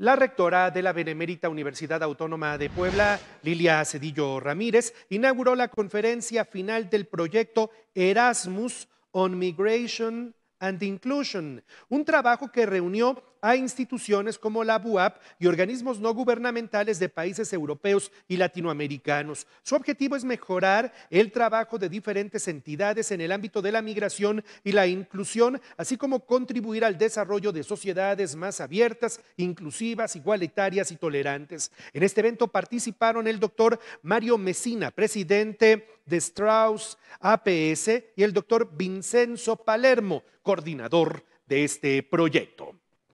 La rectora de la Benemérita Universidad Autónoma de Puebla, Lilia Cedillo Ramírez, inauguró la conferencia final del proyecto Erasmus on Migration and Inclusion, un trabajo que reunió a instituciones como la BUAP y organismos no gubernamentales de países europeos y latinoamericanos. Su objetivo es mejorar el trabajo de diferentes entidades en el ámbito de la migración y la inclusión, así como contribuir al desarrollo de sociedades más abiertas, inclusivas, igualitarias y tolerantes. En este evento participaron el doctor Mario Messina, presidente de Strauss APS, y el doctor Vincenzo Palermo, coordinador de este proyecto.